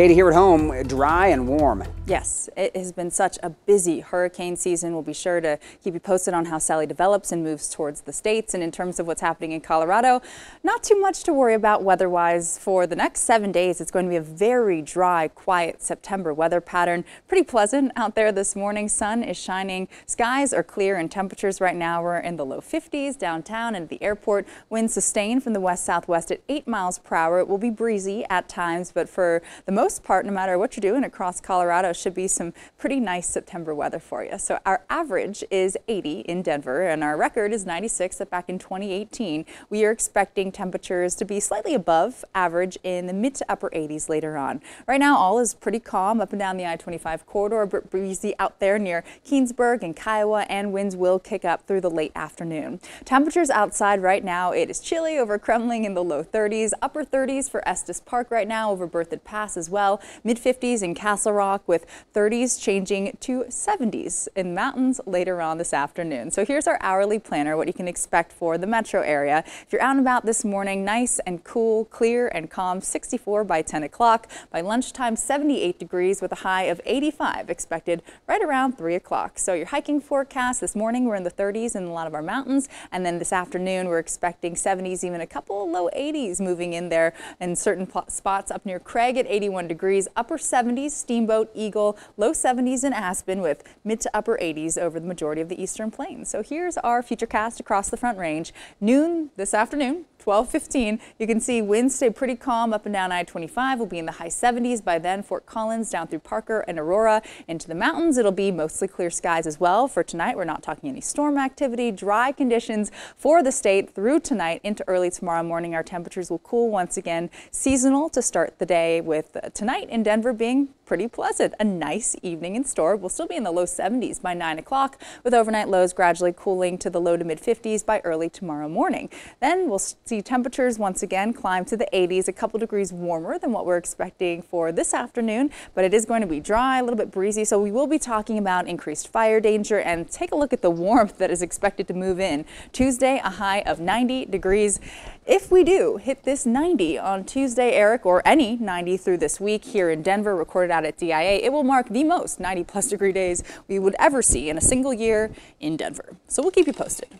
Katie, here at home, dry and warm. Yes, it has been such a busy hurricane season. We'll be sure to keep you posted on how Sally develops and moves towards the states. And in terms of what's happening in Colorado, not too much to worry about weather-wise for the next seven days. It's going to be a very dry, quiet September weather pattern. Pretty pleasant out there this morning. Sun is shining. Skies are clear and temperatures right now are in the low 50s downtown and the airport. Winds sustained from the west-southwest at 8 miles per hour. It will be breezy at times, but for the most most part, no matter what you're doing across Colorado, should be some pretty nice September weather for you. So our average is 80 in Denver and our record is 96 that back in 2018. We are expecting temperatures to be slightly above average in the mid to upper 80s later on. Right now, all is pretty calm up and down the I-25 corridor, but breezy out there near Keensburg and Kiowa and winds will kick up through the late afternoon. Temperatures outside right now, it is chilly over Kremlin in the low 30s, upper 30s for Estes Park right now over Berthoud Pass as well. Mid 50s in Castle Rock with 30s changing to 70s in mountains later on this afternoon. So here's our hourly planner, what you can expect for the metro area. If you're out and about this morning, nice and cool, clear and calm, 64 by 10 o'clock. By lunchtime, 78 degrees with a high of 85 expected right around 3 o'clock. So your hiking forecast this morning, we're in the 30s in a lot of our mountains. And then this afternoon, we're expecting 70s, even a couple low 80s moving in there in certain spots up near Craig at 81 degrees, upper 70s Steamboat, Eagle, low 70s in Aspen with mid to upper 80s over the majority of the eastern plains. So here's our future cast across the front range. Noon this afternoon, 12:15. You can see winds stay pretty calm up and down I-25. We'll be in the high 70s by then. Fort Collins down through Parker and Aurora into the mountains. It'll be mostly clear skies as well for tonight. We're not talking any storm activity. Dry conditions for the state through tonight into early tomorrow morning. Our temperatures will cool once again. Seasonal to start the day with tonight in Denver being pretty pleasant. A nice evening in store. We'll still be in the low 70s by 9 o'clock, with overnight lows gradually cooling to the low to mid 50s by early tomorrow morning. Then we'll see temperatures once again climb to the 80s, a couple degrees warmer than what we're expecting for this afternoon, but it is going to be dry, a little bit breezy, so we will be talking about increased fire danger and take a look at the warmth that is expected to move in. Tuesday, a high of 90 degrees. If we do hit this 90 on Tuesday, Eric, or any 90 through this week here in Denver, recorded out out at DIA, it will mark the most 90 plus degree days we would ever see in a single year in Denver. So we'll keep you posted.